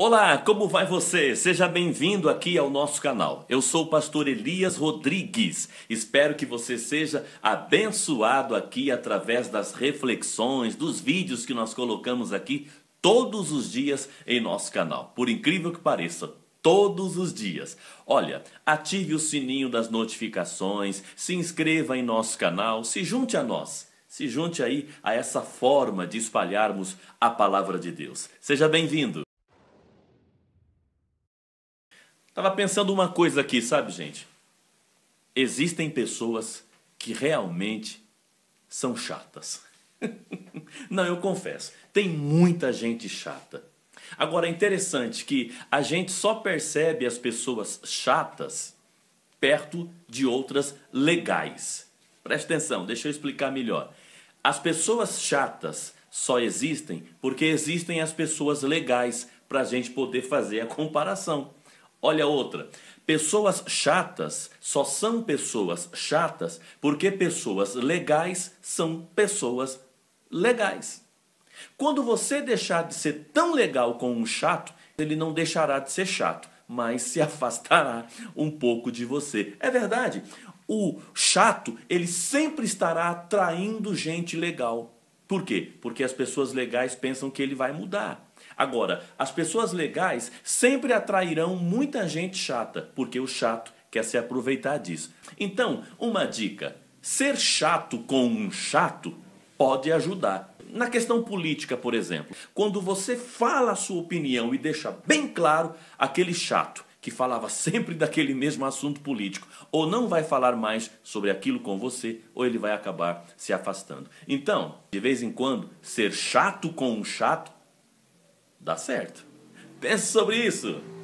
Olá, como vai você? Seja bem-vindo aqui ao nosso canal. Eu sou o pastor Elias Rodrigues. Espero que você seja abençoado aqui através das reflexões, dos vídeos que nós colocamos aqui todos os dias em nosso canal. Por incrível que pareça, todos os dias. Olha, ative o sininho das notificações, se inscreva em nosso canal, se junte a nós. Se junte aí a essa forma de espalharmos a palavra de Deus. Seja bem-vindo. Tava pensando uma coisa aqui, sabe, gente? Existem pessoas que realmente são chatas. Não, eu confesso, tem muita gente chata. Agora é interessante que a gente só percebe as pessoas chatas perto de outras legais. Preste atenção, deixa eu explicar melhor. As pessoas chatas só existem porque existem as pessoas legais para a gente poder fazer a comparação. Olha outra. Pessoas chatas só são pessoas chatas porque pessoas legais são pessoas legais. Quando você deixar de ser tão legal com um chato, ele não deixará de ser chato, mas se afastará um pouco de você. É verdade. O chato, ele sempre estará atraindo gente legal. Por quê? Porque as pessoas legais pensam que ele vai mudar. Agora, as pessoas legais sempre atrairão muita gente chata, porque o chato quer se aproveitar disso. Então, uma dica: ser chato com um chato pode ajudar. Na questão política, por exemplo, quando você fala a sua opinião e deixa bem claro aquele chato que falava sempre daquele mesmo assunto político, ou não vai falar mais sobre aquilo com você, ou ele vai acabar se afastando. Então, de vez em quando, ser chato com um chato dá certo. Pense sobre isso.